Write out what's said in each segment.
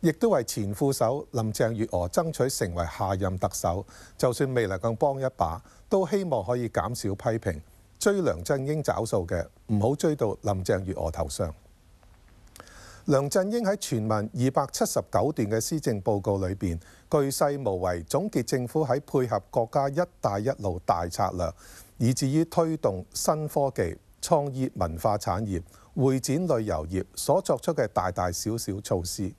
亦都為前副手林鄭月娥爭取成為下任特首，就算未能夠幫一把，都希望可以減少批評。追梁振英找數嘅唔好追到林鄭月娥頭上。梁振英喺全文二百七十九段嘅施政報告裏邊，據細無遺總結政府喺配合國家一帶一路大策略，以至於推動新科技、創意文化產業、會展旅遊業所作出嘅大大小小措施。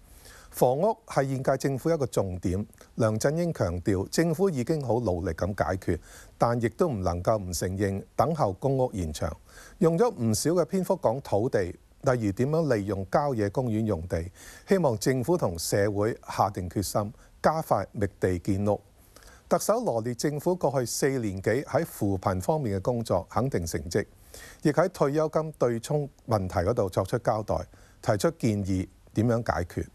房屋係現屆政府一個重點，梁振英強調政府已經好努力咁解決，但亦都唔能夠唔承認等候公屋延長。用咗唔少嘅篇幅講土地，例如點樣利用郊野公園用地，希望政府同社會下定決心加快覓地建屋。特首羅列政府過去四年幾喺扶貧方面嘅工作肯定成績，亦喺退休金對沖問題嗰度作出交代，提出建議點樣解決。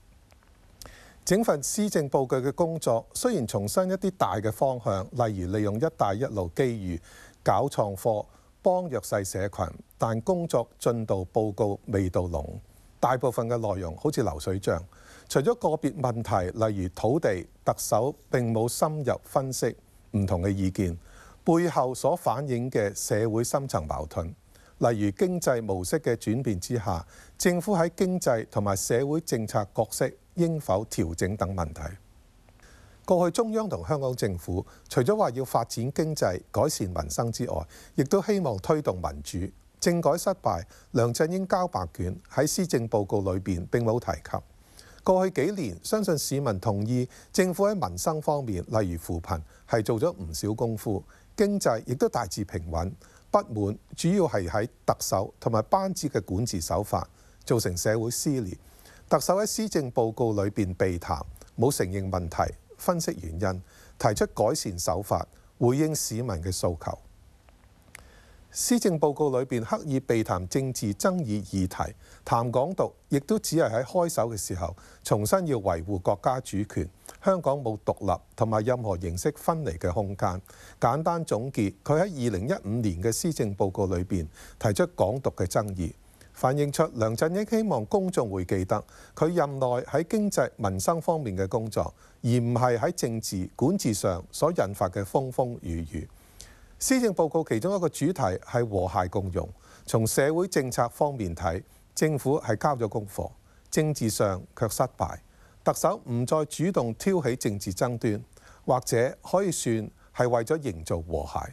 整份施政報告嘅工作雖然重申一啲大嘅方向，例如利用一帶一路機遇搞創科、幫弱勢社群，但工作進度報告味道濃，大部分嘅內容好似流水帳。除咗個別問題，例如土地、特首並冇深入分析唔同嘅意見背後所反映嘅社會深層矛盾，例如經濟模式嘅轉變之下，政府喺經濟同埋社會政策角色。應否調整等問題？過去中央同香港政府除咗話要發展經濟、改善民生之外，亦都希望推動民主。政改失敗，梁振英交白卷，喺施政報告裏邊並冇提及。過去幾年，相信市民同意政府喺民生方面，例如扶貧，係做咗唔少功夫。經濟亦都大致平穩。不滿主要係喺特首同埋班子嘅管治手法，造成社會撕裂。特首喺施政報告裏邊避談，冇承認問題，分析原因，提出改善手法，回應市民嘅訴求。施政報告裏邊刻意避談政治爭議議題，談港獨亦都只係喺開手嘅時候重新要維護國家主權，香港冇獨立同埋任何形式分離嘅空間。簡單總結，佢喺二零一五年嘅施政報告裏邊提出港獨嘅爭議。反映出梁振英希望公众會記得佢任內喺經濟民生方面嘅工作，而唔係喺政治管治上所引發嘅風風雨雨。施政報告其中一個主題係和諧共融，從社會政策方面睇，政府係交咗功課，政治上卻失敗。特首唔再主動挑起政治爭端，或者可以算係為咗營造和諧。